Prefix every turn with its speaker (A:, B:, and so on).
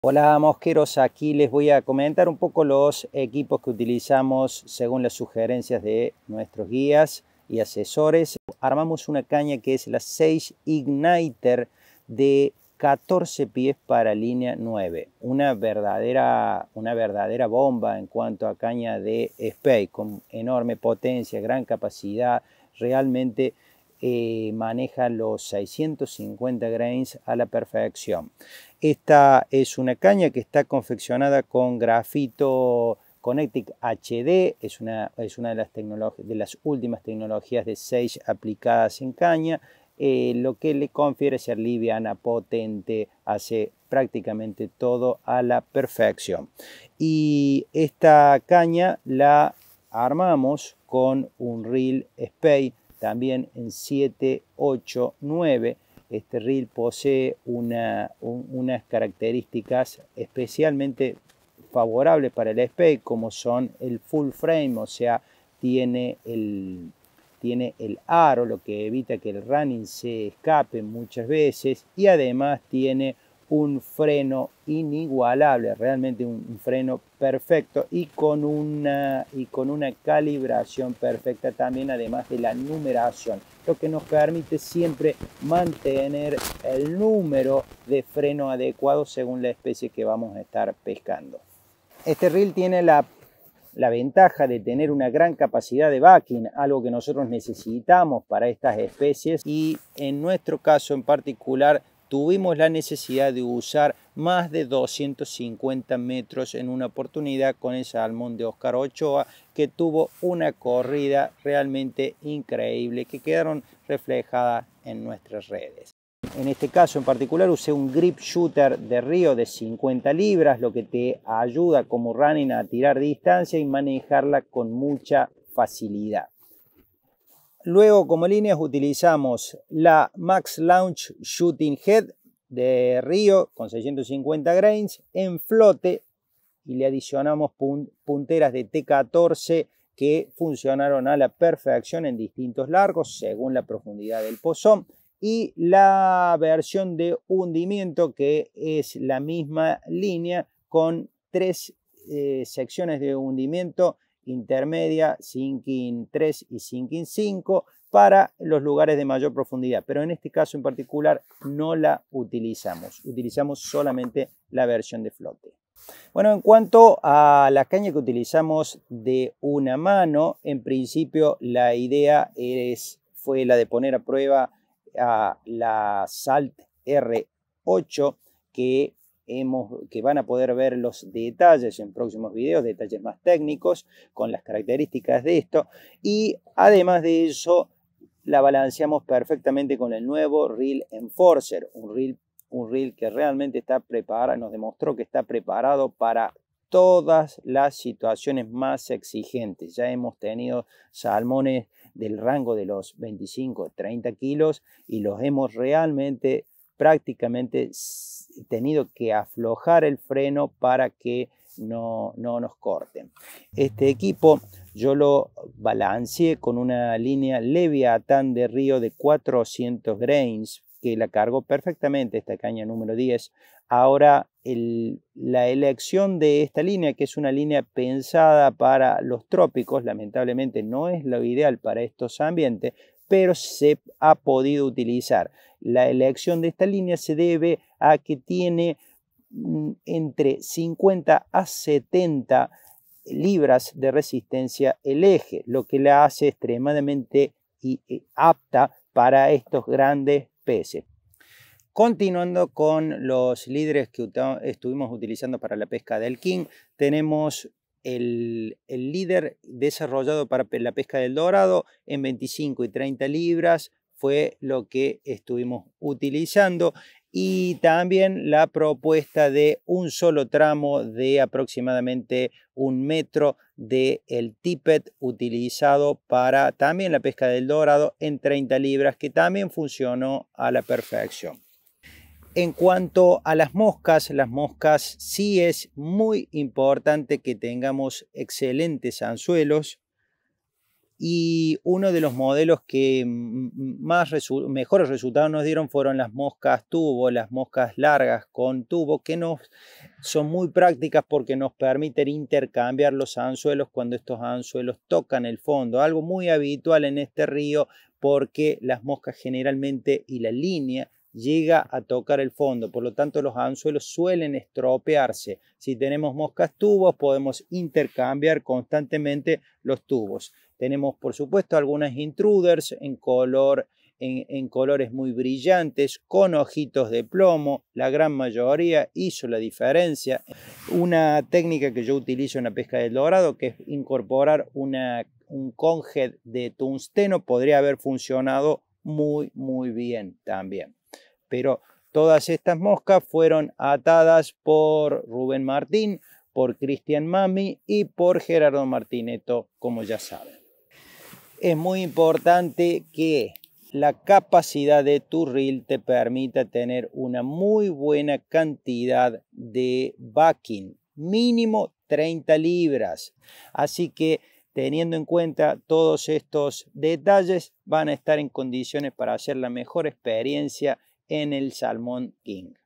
A: Hola mosqueros, aquí les voy a comentar un poco los equipos que utilizamos según las sugerencias de nuestros guías y asesores. Armamos una caña que es la 6 Igniter de 14 pies para línea 9. Una verdadera, una verdadera bomba en cuanto a caña de spey, con enorme potencia, gran capacidad, realmente eh, maneja los 650 grains a la perfección. Esta es una caña que está confeccionada con grafito Connectic HD, es una, es una de, las de las últimas tecnologías de Sage aplicadas en caña, eh, lo que le confiere ser liviana, potente, hace prácticamente todo a la perfección. Y esta caña la armamos con un reel spade también en 7, 8, 9. Este reel posee unas características especialmente favorables para el SPEC, como son el full frame, o sea, tiene el, tiene el aro, lo que evita que el running se escape muchas veces, y además tiene un freno inigualable, realmente un, freno perfecto y con, una, y con una calibración perfecta también, además de la numeración, lo que nos permite siempre mantener el número de freno adecuado según la especie que vamos a estar pescando. Este reel tiene la la ventaja de tener una gran capacidad de backing, algo que nosotros necesitamos para estas especies y en nuestro caso en particular tuvimos la necesidad de usar más de 250 metros en una oportunidad con el salmón de Oscar Ochoa, que tuvo una corrida realmente increíble que quedaron reflejadas en nuestras redes. En este caso en particular usé un grip shooter de río de 50 libras, lo que te ayuda como running a tirar distancia y manejarla con mucha facilidad. Luego como líneas utilizamos la Max Launch Shooting Head de Río con 650 grains en flote y le adicionamos punteras de T14 que funcionaron a la perfección en distintos largos según la profundidad del pozón y la versión de hundimiento que es la misma línea con tres eh, secciones de hundimiento intermedia, sinking 3 y sinking 5 para los lugares de mayor profundidad, pero en este caso en particular no la utilizamos, utilizamos solamente la versión de flote. Bueno, en cuanto a la caña que utilizamos de una mano, en principio la idea fue la de poner a prueba a la Salt R8, que que van a poder ver los detalles en próximos videos, detalles más técnicos con las características de esto. Y además de eso, la balanceamos perfectamente con el nuevo Reel Enforcer, un reel, un reel que realmente está preparado, nos demostró que está preparado para todas las situaciones más exigentes. Ya hemos tenido salmones del rango de los 25, 30 kilos y los hemos realmente prácticamente tenido que aflojar el freno para que no, nos corten. Este equipo yo lo balanceé con una línea tan de río de 400 grains que la cargo perfectamente esta caña número 10. Ahora, la elección de esta línea, que es una línea pensada para los trópicos, lamentablemente no es lo ideal para estos ambientes, pero se ha podido utilizar. La elección de esta línea se debe a que tiene mm, entre 50 a 70 libras de resistencia el eje, lo que la hace extremadamente eh, apta para estos grandes peces. Continuando con los líderes que estuvimos utilizando para la pesca del king, tenemos el, líder desarrollado para la pesca del dorado en 25 y 30 libras fue lo que estuvimos utilizando y también la propuesta de un solo tramo de aproximadamente un metro del el tippet utilizado para también la pesca del dorado en 30 libras que también funcionó a la perfección. En cuanto a las moscas, las moscas sí es muy importante que tengamos excelentes anzuelos y uno de los modelos que más mejores resultados nos dieron fueron las moscas tubo, las moscas largas con tubo, que nos, son muy prácticas porque nos permiten intercambiar los anzuelos cuando estos anzuelos tocan el fondo, algo muy habitual en este río porque las moscas generalmente y la línea llega a tocar el fondo, por lo tanto los anzuelos suelen estropearse. Si tenemos moscas tubos, podemos intercambiar constantemente los tubos. Tenemos, por supuesto, algunas intruders en color en, colores muy brillantes, con ojitos de plomo. La gran mayoría hizo la diferencia. Una técnica que yo utilizo en la pesca del dorado, que es incorporar un conjet de tungsteno, podría haber funcionado muy, muy bien también pero todas estas moscas fueron atadas por Rubén Martín, por Cristian Mami y por Gerardo Martineto, como ya saben. Es muy importante que la capacidad de tu reel te permita tener una muy buena cantidad de backing, mínimo 30 libras. Así que teniendo en cuenta todos estos detalles, van a estar en condiciones para hacer la mejor experiencia en el Salmón King.